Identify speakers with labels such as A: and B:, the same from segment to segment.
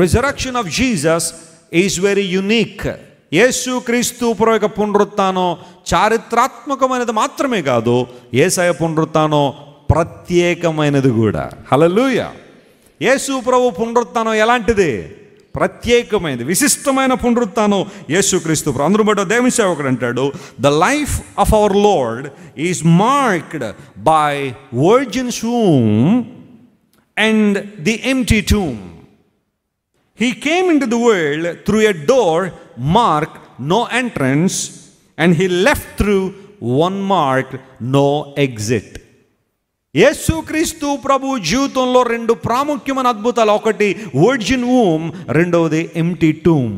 A: Resurrection of Jesus is very unique యేసు క్రీస్తు యొక్క పునరుత్నో చారిత్రాత్మకమైనది మాత్రమే కాదు ఏసయ పునరుత్నో ప్రత్యేకమైనది కూడా హలలుయ యేసు ప్రభు పునరుత్నం ఎలాంటిది ప్రత్యేకమైనది విశిష్టమైన పునరుత్నం యేసుక్రీస్తు అందరూ బట్ దేవుని సేవకుడు అంటాడు the life of our Lord is marked by virgin షూమ్ and the empty tomb He came into the world through a door marked no entrance, and he left through one marked no exit. యేసుక్రీస్తు ప్రభు జీవితంలో రెండు ప్రాముఖ్యమైన అద్భుతాలు ఒకటి origin ఊమ్ రెండవది empty tomb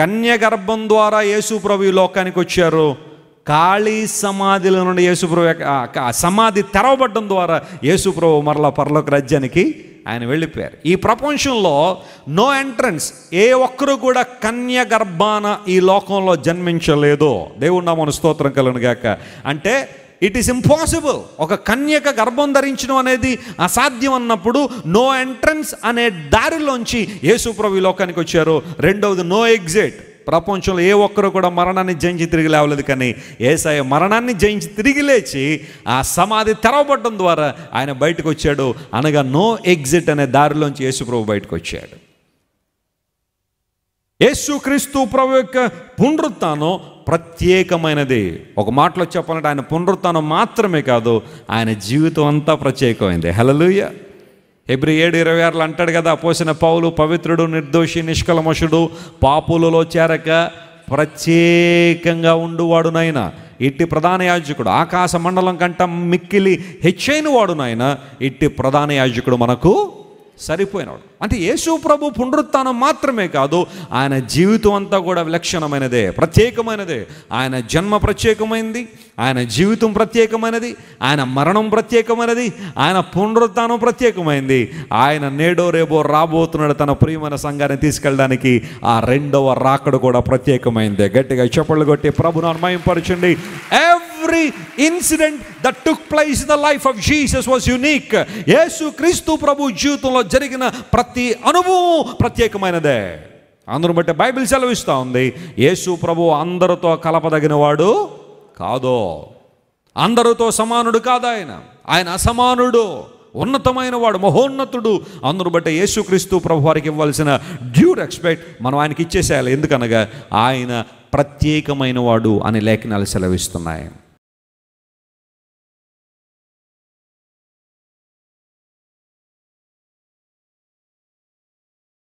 A: కన్య గర్భం ద్వారా యేసు ప్రభు లోకానికి వచ్చారు ఖాళీ సమాధిలో నుండి యేసుప్రభు సమాధి తెరవబడడం ద్వారా యేసుప్రభు మరలా పరలోక రాజ్యానికి ఆయన వెళ్ళిపోయారు ఈ ప్రపంచంలో నో ఎంట్రన్స్ ఏ ఒక్కరు కూడా కన్య గర్భాన ఈ లోకంలో జన్మించలేదు దేవుడు నా మన స్తోత్రం కలనుగాక అంటే ఇట్ ఈస్ ఇంపాసిబుల్ ఒక కన్యక గర్భం ధరించడం అనేది అసాధ్యం అన్నప్పుడు నో ఎంట్రన్స్ అనే దారిలోంచి యేసుప్రభు లోకానికి వచ్చారు రెండవది నో ఎగ్జిట్ ప్రపంచంలో ఏ ఒక్కరు కూడా మరణాన్ని జయించి తిరిగి లేవలేదు కానీ ఏసాయ మరణాన్ని జయించి తిరిగి లేచి ఆ సమాధి తెరవబడటం ద్వారా ఆయన బయటకు వచ్చాడు అనగా నో ఎగ్జిట్ అనే దారిలోంచి యేసుప్రభు బయటకు వచ్చాడు క్రీస్తు ప్రభు యొక్క పునరుత్నం ప్రత్యేకమైనది ఒక మాటలో చెప్పాలంటే ఆయన పునరుత్నం మాత్రమే కాదు ఆయన జీవితం అంతా ప్రత్యేకమైంది హలలుయ్య ఎబ్రి ఏడు ఇరవై ఆరులో అంటాడు కదా పోసిన పౌలు పవిత్రుడు నిర్దోషి నిష్కలమషుడు పాపులలో చేరక ప్రత్యేకంగా ఉండువాడు నాయన ఇట్టి ప్రధాన యాజకుడు ఆకాశ మండలం కంట మిక్కిలి హెచ్చైన వాడు నాయన ఇట్టి ప్రధాన యాజకుడు మనకు సరిపోయినాడు అంటే యేసు ప్రభు పునరుత్నం మాత్రమే కాదు ఆయన జీవితం అంతా కూడా విలక్షణమైనదే ప్రత్యేకమైనదే ఆయన జన్మ ప్రత్యేకమైంది ఆయన జీవితం ప్రత్యేకమైనది ఆయన మరణం ప్రత్యేకమైనది ఆయన పునరుత్నం ప్రత్యేకమైంది ఆయన నేడో రేబో రాబోతున్నాడు తన ప్రియమైన సంఘాన్ని తీసుకెళ్ళడానికి ఆ రెండవ రాకడు కూడా ప్రత్యేకమైందే గట్టిగా చెప్పళ్ళు కొట్టి ప్రభును అన్మయం పరచండి ఎవ్ every incident that took place in the life of Jesus was unique యేసు క్రీస్తు ప్రభు జీవితంలో జరిగిన ప్రతి అనుభవం ప్రత్యేకమైనదే అందరూ బట్టి బైబిల్ సెలవిస్తూ ఉంది యేసు ప్రభు అందరితో కలపదగినవాడు కాదో అందరితో సమానుడు కాదు ఆయన ఆయన అసమానుడు ఉన్నతమైన వాడు మహోన్నతుడు అందరు బట్టి యేసుక్రీస్తు ప్రభు వారికి ఇవ్వాల్సిన డ్యూ రెస్పెక్ట్ మనం ఆయనకి ఇచ్చేసేయాలి ఎందుకనగా ఆయన ప్రత్యేకమైన వాడు అని లేఖనాలు సెలవిస్తున్నాయి